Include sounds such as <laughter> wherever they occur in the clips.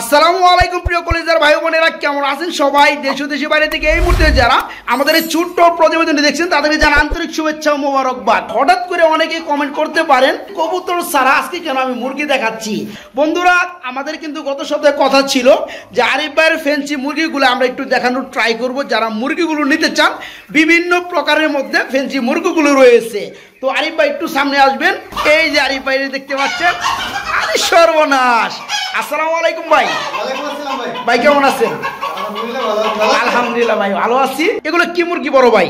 আসসালামু আলাইকুম প্রিয় কলেজের ভাই বোনেরা কেমন আছেন সবাই দেশ দেশের বাইরে থেকে এই মুহূর্তে যারা আমাদের এই ছোট্ট প্রতিবেদনটি দেখছেন তাদেরকে জানা আন্তরিক শুভেচ্ছা ও মোবারকবাদ হঠাৎ করে অনেকে কমেন্ট করতে পারেন কবুতর সারা আজকে কেন আমি মুরগি দেখাচ্ছি বন্ধুরা আমাদের কিন্তু গত সপ্তাহে কথা ছিল যে আরিফ ভাইয়ের ফেন্সি মুরগিগুলো আমরা একটু দেখানোর ট্রাই করব যারা মুরগিগুলো নিতে চান বিভিন্ন প্রকারের মধ্যে ফেন্সি মুরগিগুলো রয়েছে তো আরিফ ভাই একটু সামনে আসবেন এই যে আরিফ ভাই দেখতে পাচ্ছেন আরে সর্বনাশ আসসালামু আলাইকুম ভাই ভাই কেমন আছেন আলহামদুলিল্লাহ ভাই ভালো আছি এগুলো কি বড় ভাই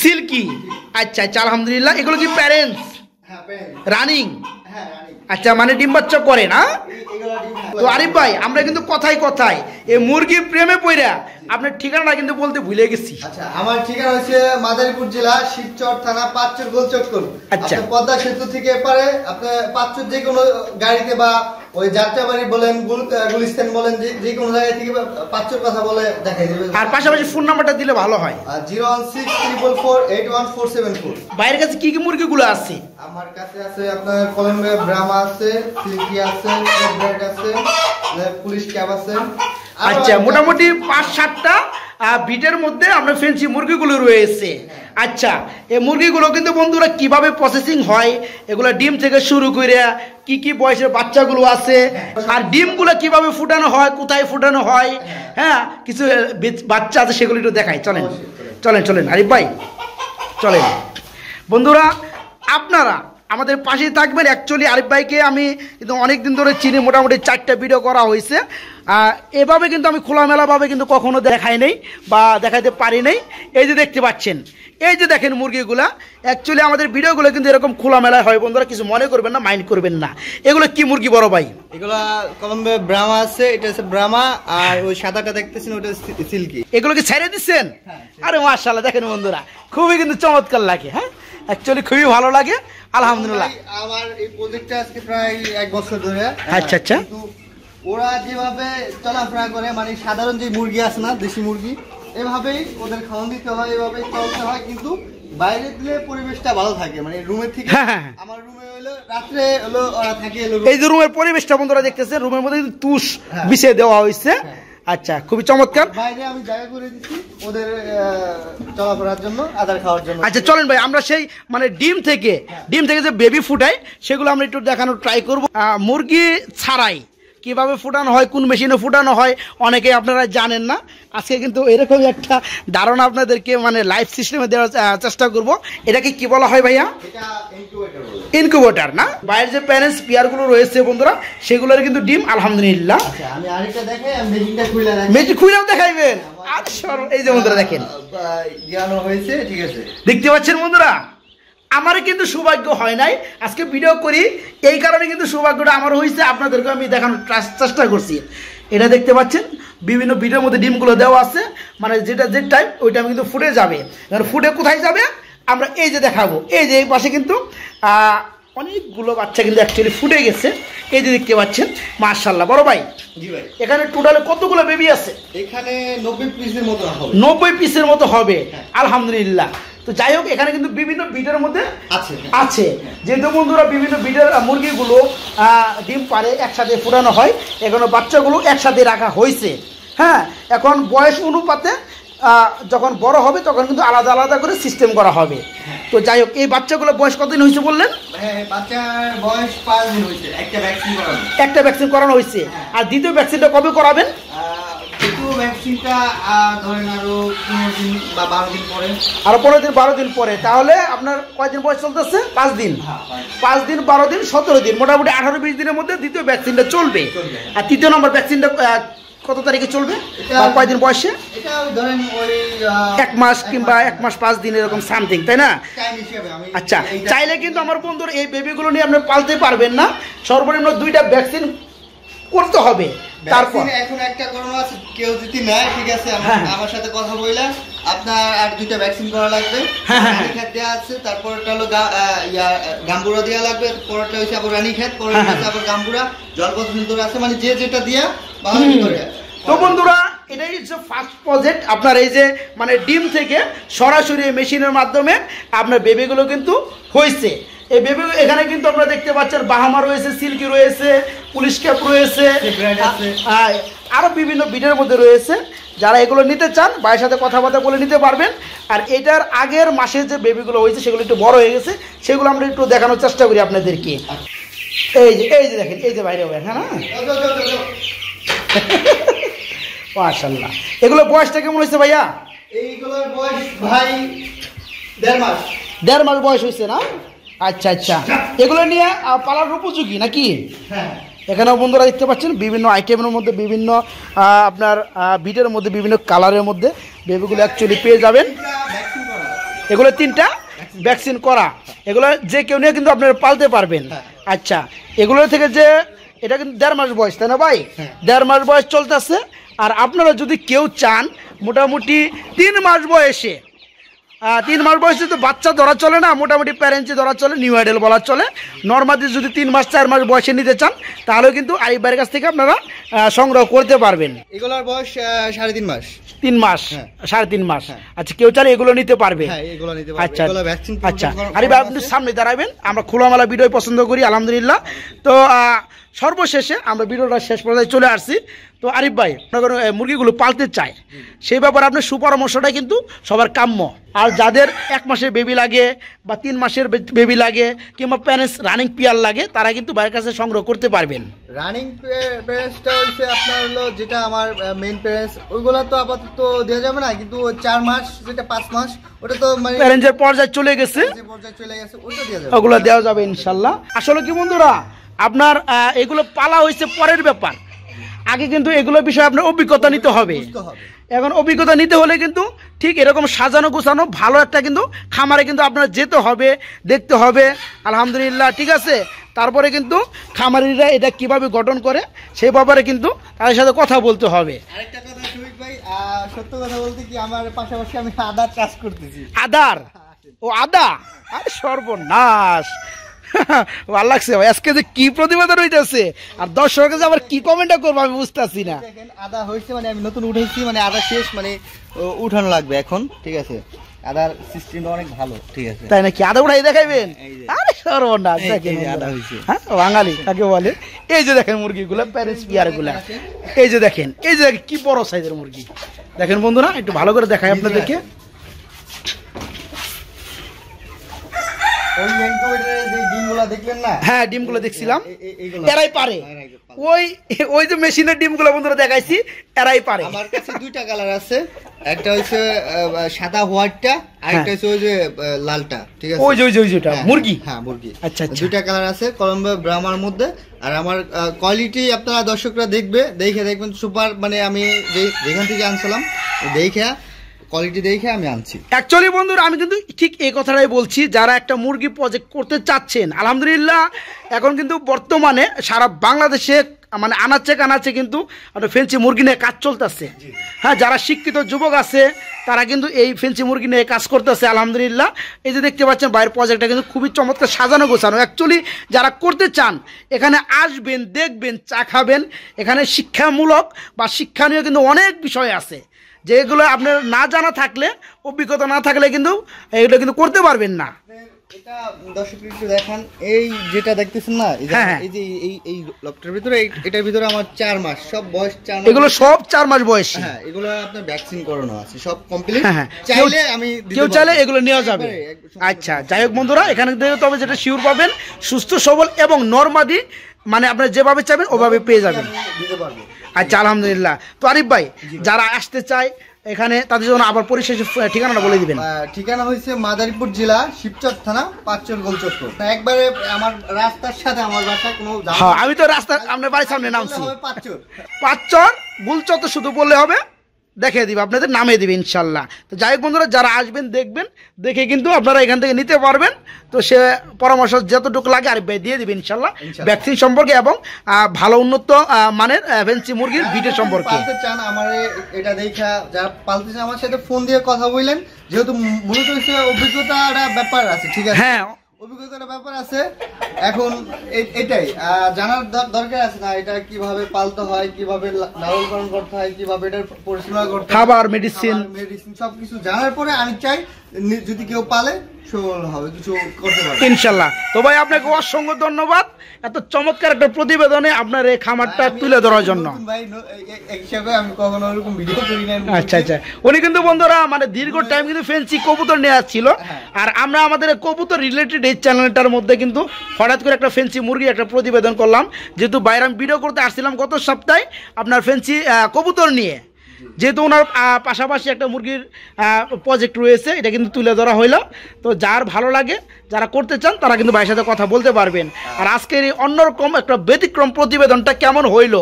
সিল্কি আচ্ছা, আচ্ছা আলহামদুলিল্লাহ এগুলো কি প্যারেন্টস হ্যাঁ, রানিং আচ্ছা মানে ডিম করে না তো আরিফ ভাই আমরা কিন্তু কথায় কথায় এই মুরগির প্রেমে পইরা আপনার ঠিকানাটা কিন্তু বলতে ভুলে গেছি আচ্ছা আমার ঠিকানা হচ্ছে মাদারীপুর জেলা শিবচর থানা পাঁচচর গোলচটকল আচ্ছা পদ্মা সেতু থেকে এপারে আপনার পাঁচচর যে কোনো গাড়িতে বা ওই যাত্রাবাড়ি বলেন বলেন যে বলে দেখাই আর পাশাপাশি ফোন নাম্বারটা দিলে ভালো হয় zero one six four eight one four seven four বাইরের কাছে কি কি আছে আমার কাছে আছে আপনার আছে পুলিশ ক্যাব আছে আচ্ছা মোটামুটি পাঁচ সাতটা বিটের মধ্যে আমরা ফেলছি মুরগিগুলো রয়েছে আচ্ছা এই মুরগিগুলো কিন্তু বন্ধুরা কিভাবে প্রসেসিং হয় এগুলো ডিম থেকে শুরু করে কি কি বয়সের বাচ্চাগুলো আছে আর ডিমগুলো কিভাবে ফুটানো হয় কোথায় ফুটানো হয় হ্যাঁ কিছু বাচ্চা আছে সেগুলো একটু দেখায় চলেন চলেন চলেন আরিফ ভাই চলেন বন্ধুরা আপনারা আমাদের পাশেই থাকবেন অ্যাকচুয়ালি আরিফ ভাইকে আমি কিন্তু অনেক দিন ধরে চিনি মোটামুটি চারটা ভিডিও করা হয়েছে এভাবে কিন্তু আমি খোলামেলাভাবে কিন্তু কখনো দেখাই নেই বা দেখাতে পারি নেই এই যে দেখতে পাচ্ছেন এই যে দেখেন মুরগিগুলা অ্যাকচুয়ালি আমাদের ভিডিওগুলো কিন্তু এরকম খোলামেলায় হয় বন্ধুরা কিছু মনে করবেন না মাইন্ড করবেন না এগুলো কি মুরগি বড় ভাই এগুলো কলম্বে ব্রামা আছে এটা হচ্ছে ব্রামা আর ওই সাদাটা দেখতেছেন ওটা সিল্কি এগুলো কি ছেড়ে দিচ্ছেন হ্যাঁ, আরে মার্শাল্লাহ দেখেন বন্ধুরা খুবই কিন্তু চমৎকার লাগে হ্যাঁ অ্যাকচুয়ালি খুবই ভালো লাগে আলহামদুলিল্লাহ আমার এই প্রজেক্টটা আজকে প্রায় এক বছর ধরে আচ্ছা আচ্ছা ওরা যেভাবে চলাফেরা করে মানে সাধারণ যে মুরগি আছে না দেশি মুরগি এভাবেই ওদের খাওয়ান দিতে হয় এভাবেই চলতে হয় কিন্তু বাইরে দিলে পরিবেশটা ভালো থাকে মানে রুমের থেকে হ্যাঁ, হ্যাঁ, হ্যাঁ। আমার রুমে হলো রাত্রে হলো ওরা থাকে এই যে রুমের পরিবেশটা বন্ধুরা দেখতেছে রুমের মধ্যে তুষ বিছিয়ে দেওয়া হয়েছে আচ্ছা খুবই চমৎকার আমি জায়গা করে দিচ্ছি ওদের জন্য আচ্ছা চলেন ভাই আমরা সেই মানে ডিম থেকে হ্যাঁ। ডিম থেকে যে বেবি ফুটায় সেগুলো আমরা একটু দেখানোর ট্রাই করবো মুরগি ছাড়াই কিভাবে ফুটানো হয় কোন মেশিনে ফুটানো হয় অনেকে আপনারা জানেন না আজকে কিন্তু এরকমই একটা ধারণা আপনাদেরকে মানে লাইফ সিস্টেমে দেওয়ার চেষ্টা করব এটাকে কি বলা হয় ভাইয়া ইনকিউবেটার না বাইরের যে প্যারেন্টস পিয়ারগুলো রয়েছে বন্ধুরা সেগুলোর কিন্তু ডিম আলহামদুলিল্লাহ আচ্ছা, মেজি খুলেও দেখাইবেন আচ্ছা এই যে বন্ধুরা দেখেন দেখতে পাচ্ছেন বন্ধুরা আমার কিন্তু সৌভাগ্য হয় নাই আজকে ভিডিও করি এই কারণে কিন্তু সৌভাগ্যটা আমার হয়েছে আপনাদেরকে আমি দেখানোর চেষ্টা করছি এটা দেখতে পাচ্ছেন বিভিন্ন ভিডিওর মধ্যে ডিমগুলো দেওয়া আছে মানে যেটা যে টাইম ওই টাইম কিন্তু ফুটে যাবে এবার ফুটে কোথায় যাবে আমরা এই যে দেখাবো এই যে এই পাশে কিন্তু অনেকগুলো বাচ্চা কিন্তু অ্যাকচুয়ালি ফুটে গেছে এই যে দেখতে পাচ্ছেন মার্শাল্লাহ বড় ভাই এখানে টোটালে কতগুলো বেবি আছে এখানে নব্বই পিসের মতো নব্বই পিসের মতো হবে হ্যাঁ। আলহামদুলিল্লাহ তো যাই হোক এখানে কিন্তু বিভিন্ন বিডের মধ্যে আছে আছে যেহেতু বন্ধুরা বিভিন্ন বিডের মুরগিগুলো ডিম পারে একসাথে ফুটানো হয় এখানে বাচ্চাগুলো একসাথে রাখা হয়েছে হ্যাঁ এখন বয়স অনুপাতে যখন বড় হবে তখন কিন্তু আলাদা আলাদা করে সিস্টেম করা হবে তো যাই হোক এই বাচ্চাগুলো বয়স কতদিন হয়েছে বললেন হ্যাঁ, একটা ভ্যাকসিন করানো হয়েছে হ্যাঁ। আর দ্বিতীয় ভ্যাকসিনটা কবে করাবেন পনেরো দিন বারো দিন পরে তাহলে আপনার বয়স চলতেছে হ্যাঁ, পাঁচ দিন পাঁচ দিন বারো দিন সতেরো দিন মোটামুটি বিশ দিনের মধ্যে দ্বিতীয় ভ্যাকসিনটা চলবে আর তৃতীয় নম্বর ভ্যাকসিনটা কত তারিখে চলবে বয়সে এক মাস কিংবা এক মাস পাঁচ দিন এরকম সামথিং তাই না আচ্ছা চাইলে কিন্তু আমার বন্ধুর এই বেবিগুলো নিয়ে আপনি পালতে পারবেন না সর্বনিম্ন দুইটা ভ্যাকসিন করতে হবে তারপর এখন একটা করোনা আছে কেউ যদি নেয় ঠিক আছে আমার হ্যাঁ, হ্যাঁ। সাথে কথা আপনার আর দুইটা ভ্যাকসিন করা লাগবে হ্যাঁ, দেওয়া আছে হলো গাম্বুরা দেওয়া লাগবে হচ্ছে আবার হচ্ছে আবার গাম্বুরা জলপথ আছে মানে যে যেটা দিয়া বাংলা ভিতরে তো বন্ধুরা এটাই হচ্ছে ফার্স্ট প্রজেক্ট আপনার এই যে মানে ডিম থেকে সরাসরি মেশিনের মাধ্যমে আপনার বেবিগুলো কিন্তু হয়েছে বেবি এখানে কিন্তু আমরা দেখতে পাচ্ছেন বাহামা রয়েছে সিল্কি রয়েছে পুলিশ ক্যাপ রয়েছে আরও বিভিন্ন বিটের মধ্যে রয়েছে যারা এগুলো নিতে চান ভাইয়ের সাথে কথাবার্তা বলে নিতে পারবেন আর এটার আগের মাসে যে বেবিগুলো হয়েছে সেগুলো একটু বড় হয়ে গেছে সেগুলো আমরা একটু দেখানোর চেষ্টা করি আপনাদেরকে এই যে এই যে দেখেন এই যে বাইরে হবে হ্যাঁ না <laughs> এগুলো বয়সটা কেমন হয়েছে ভাইয়া এইগুলোর বয়স ভাই দেড় মাস দেড় মাস বয়স হয়েছে না আচ্ছা, আচ্ছা আচ্ছা এগুলো নিয়ে পালার উপযোগী নাকি হ্যাঁ এখানেও বন্ধুরা দেখতে পাচ্ছেন বিভিন্ন আইটেমের মধ্যে বিভিন্ন আপনার বিটের মধ্যে বিভিন্ন কালারের মধ্যে বেবিগুলো অ্যাকচুয়ালি পেয়ে যাবেন এগুলো তিনটা ভ্যাকসিন করা এগুলো যে কেউ নিয়ে কিন্তু আপনারা পালতে পারবেন হ্যাঁ। আচ্ছা এগুলো থেকে যে এটা কিন্তু দেড় মাস বয়স তাই না ভাই হ্যাঁ। দেড় মাস বয়স চলতেছে আর আপনারা যদি কেউ চান মোটামুটি তিন মাস বয়সে তিন মাস বয়সে তো বাচ্চা ধরা চলে না মোটামুটি প্যারেন্টসে ধরা চলে নিউ আইডেল বলা চলে নর্মালি যদি তিন মাস চার মাস বয়সে নিতে চান তাহলেও কিন্তু আইবার কাছ থেকে আপনারা সংগ্রহ করতে পারবেন এগুলোর বয়স সাড়ে তিন মাস তিন মাস হ্যাঁ। সাড়ে তিন মাস হ্যাঁ। আচ্ছা কেউ চাইলে এগুলো নিতে পারবে হ্যাঁ, আচ্ছা আচ্ছা আরে আপনি সামনে দাঁড়াবেন আমরা খোলামেলা ভিডিও পছন্দ করি আলহামদুলিল্লাহ তো সর্বশেষে আমরা ভিডিওটা শেষ পর্যায়ে চলে আসছি তো আরিফ ভাই আপনার মুরগিগুলো পালতে চায় সেই ব্যাপারে আপনার সুপরামর্শটা কিন্তু সবার কাম্য আর যাদের এক মাসের বেবি লাগে বা তিন মাসের বেবি লাগে কিংবা প্যারেন্টস রানিং পিয়ার লাগে তারা কিন্তু বাইরের কাছে সংগ্রহ করতে পারবেন রানিং প্যারেন্টসটা হচ্ছে আপনার হলো যেটা আমার মেন প্যারেন্টস ওইগুলো তো আপাতত দেওয়া যাবে না কিন্তু চার মাস যেটা পাঁচ মাস ওটা তো মানে প্যারেন্টসের পর্যায়ে চলে গেছে পর্যায়ে চলে গেছে ওটা দেওয়া যাবে ওগুলো দেওয়া যাবে ইনশাল্লাহ আসলে কি বন্ধুরা আপনার এগুলো পালা হয়েছে পরের ব্যাপার আগে কিন্তু এগুলো বিষয়ে আপনার অভিজ্ঞতা নিতে হবে এখন অভিজ্ঞতা নিতে হলে কিন্তু ঠিক এরকম সাজানো গোছানো ভালো একটা কিন্তু খামারে কিন্তু আপনার যেতে হবে দেখতে হবে আলহামদুলিল্লাহ ঠিক আছে তারপরে কিন্তু খামারিরা এটা কিভাবে গঠন করে সেই ব্যাপারে কিন্তু তাদের সাথে কথা বলতে হবে পাশাপাশি আদার চাষ আদার ও আদা আর সর্বনাশ <laughs> ভালো লাগছে ভাই আজকে যে কি প্রতিবেদন হইতেছে আর দর্শকের কাছে আবার কি কমেন্টটা করবো আমি বুঝতেছি না আদা হয়েছে মানে আমি নতুন উঠেছি মানে আদা শেষ মানে উঠানো লাগবে এখন ঠিক আছে তাই নাকি আদা উঠাই দেখাইবেন আরে আদা হ্যাঁ, বাঙালি তাকে বলে এই যে দেখেন মুরগিগুলো প্যারিস পিয়ারগুলো এই যে দেখেন এই যে কি বড় সাইজের মুরগি দেখেন বন্ধুরা একটু ভালো করে দেখায় আপনাদেরকে ওই ইনকিউবেটরের যে হ্যাঁ ডিমগুলো দেখছিলাম এরাই পারে ওই ওই যে মেশিনের ডিমগুলো বন্ধুরা দেখাইছি এরাই পারে আমার কাছে দুইটা কালার আছে একটা হচ্ছে সাদা হোয়াইটটা আর একটা হচ্ছে ওই যে লালটা ঠিক আছে ওই যে ওই যে ওইটা হ্যাঁ, মুরগি হ্যাঁ মুরগি আচ্ছা, আচ্ছা। দুইটা কালার আছে কলম্বো ব্রাহ্মার মধ্যে আর আমার কোয়ালিটি আপনারা দর্শকরা দেখবে দেখে দেখবেন সুপার মানে আমি যেখান থেকে আনছিলাম দেখে কোয়ালিটি দেখে আমি আনছি অ্যাকচুয়ালি বন্ধুরা আমি কিন্তু ঠিক এই কথাটাই বলছি যারা একটা মুরগি প্রজেক্ট করতে চাচ্ছেন আলহামদুলিল্লাহ এখন কিন্তু বর্তমানে সারা বাংলাদেশে মানে আনাচ্ছে কানাচ্ছে কিন্তু একটা ফেন্সি মুরগি নিয়ে কাজ চলতেছে হ্যাঁ যারা শিক্ষিত যুবক আছে তারা কিন্তু এই ফেন্সি মুরগি নিয়ে কাজ করতেছে আলহামদুলিল্লাহ এই যে দেখতে পাচ্ছেন বাইরের প্রজেক্টটা কিন্তু খুবই চমৎকার সাজানো গোছানো অ্যাকচুয়ালি যারা করতে চান এখানে আসবেন দেখবেন চা খাবেন এখানে শিক্ষামূলক বা শিক্ষা নিয়ে কিন্তু অনেক বিষয় আছে যেগুলো আপনার না জানা থাকলে অভিজ্ঞতা না থাকলে কিন্তু এগুলো কিন্তু করতে পারবেন না এটা এই যেটা দেখতেছেন না এই যে হ্যাঁ, হ্যাঁ। এই এই ভিতরে আমার চার মাস সব বয়স চার এগুলো সব চার মাস বয়স হ্যাঁ, হ্যাঁ আমি চাইলে এগুলো নেওয়া যাবে আচ্ছা যাই হোক বন্ধুরা এখানে তবে যেটা শিওর পাবেন সুস্থ সবল এবং নর্মাদি মানে আপনার যেভাবে চাইবেন ওভাবে পেয়ে যাবেন আচ্ছা আলহামদুলিল্লাহ তো আরিফ ভাই যারা আসতে চায় এখানে তাদের জন্য আবার পরিশেষ ঠিকানাটা বলে দিবেন ঠিকানা হয়েছে মাদারীপুর জেলা শিবচর থানা পাঁচচর গোল একবারে আমার রাস্তার সাথে আমার বাসা কোনো হ্যাঁ আমি তো রাস্তা আপনার বাড়ির সামনে নামছি পাঁচচর পাঁচচর গোল শুধু বললে হবে দেখে দিবে আপনাদের নামে দিবে ইনশাল্লাহ তো যাই হোক বন্ধুরা যারা আসবেন দেখবেন দেখে কিন্তু আপনারা এখান থেকে নিতে পারবেন তো সে পরামর্শ যতটুকু লাগে আর দিয়ে দিবে ইনশাল্লাহ ভ্যাকসিন সম্পর্কে এবং ভালো উন্নত মানের ফ্যান্সি মুরগির ভিটের সম্পর্কে চান আমার এটা দেখা যারা পালতে চান আমার সাথে ফোন দিয়ে কথা বললেন যেহেতু মূলত অভিজ্ঞতা একটা ব্যাপার আছে ঠিক আছে হ্যাঁ অভিজ্ঞতার ব্যাপার আছে এখন এটাই জানার দরকার আছে না এটা কিভাবে পালতে হয় কিভাবে লালনকরণ করতে হয় কিভাবে এটার পরিষেবা করতে খাবার মেডিসিন মেডিসিন সবকিছু জানার পরে আমি চাই যদি কেউ পালে ইনশাল্লাহ তো ভাই আপনাকে অসংখ্য ধন্যবাদ এত চমৎকার একটা প্রতিবেদনে আপনার এই খামারটা তুলে ধরার জন্য আচ্ছা আচ্ছা উনি কিন্তু বন্ধুরা মানে দীর্ঘ টাইম কিন্তু ফেন্সি কবুতর নিয়ে আসছিল হ্যাঁ। আর আমরা আমাদের কবুতর রিলেটেড এই চ্যানেলটার মধ্যে কিন্তু হঠাৎ করে একটা ফেন্সি মুরগি একটা প্রতিবেদন করলাম যেহেতু বাইরে আমি ভিডিও করতে আসছিলাম গত সপ্তাহে আপনার ফেন্সি কবুতর নিয়ে যেহেতু ওনার পাশাপাশি একটা মুরগির প্রজেক্ট রয়েছে এটা কিন্তু তুলে ধরা হইল তো যার ভালো লাগে যারা করতে চান তারা কিন্তু ভাইয়ের সাথে কথা বলতে পারবেন আর আজকের এই অন্যরকম একটা ব্যতিক্রম প্রতিবেদনটা কেমন হইল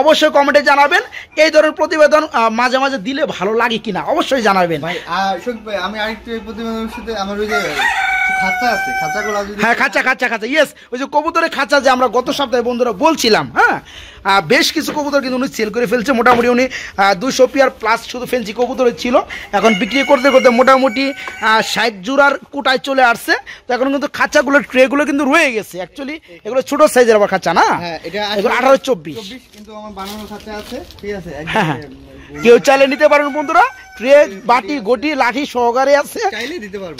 অবশ্যই কমেন্টে জানাবেন এই ধরনের প্রতিবেদন মাঝে মাঝে দিলে ভালো লাগে কিনা অবশ্যই জানাবেন ভাই আমি আরেকটু খাঁচা হ্যাঁ খাঁচা খাঁচা খাঁচা ইয়েস ওই যে কবুতরের খাঁচা যে আমরা গত সপ্তাহে বন্ধুরা বলছিলাম হ্যাঁ না বেশ কিছু কবুতর কিন্তু উনি সেল করে ফেলছে মোটামুটি উনি দুশো পিয়ার প্লাস শুধু ফেলছি কবুতর ছিল এখন বিক্রি করতে করতে মোটামুটি ষাট জোড়ার কোটায় চলে আসছে তো এখন কিন্তু খাঁচাগুলো ট্রেগুলো কিন্তু রয়ে গেছে অ্যাকচুয়ালি এগুলো ছোট সাইজের আবার খাঁচা না হ্যাঁ, এগুলো আঠারো চব্বিশ হ্যাঁ, হ্যাঁ। কেউ চাইলে নিতে পারেন বন্ধুরা ট্রে বাটি গটি লাঠি সহকারে আছে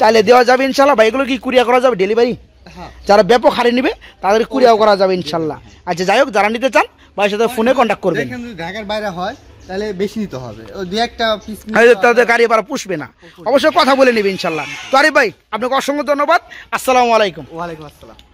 চাইলে দেওয়া যাবে ইনশাল্লাহ ভাই এগুলো কি কুরিয়া করা যাবে ডেলিভারি যারা ব্যাপক হারে নিবে তাদের কুরিয়াও করা যাবে ইনশাল্লাহ আচ্ছা যাই হোক যারা নিতে চান ভাইয়ের সাথে ফোনে কন্ট্যাক্ট করবেন ঢাকার বাইরে হয় তাহলে বেশি নিতে হবে দুই একটা তাদের গাড়ি পুষবে না অবশ্যই কথা বলে নেবে ইনশাল্লাহ তো আরে ভাই আপনাকে অসংখ্য ধন্যবাদ আসসালামু আলাইকুম ওয়ালাইকুম আসসালাম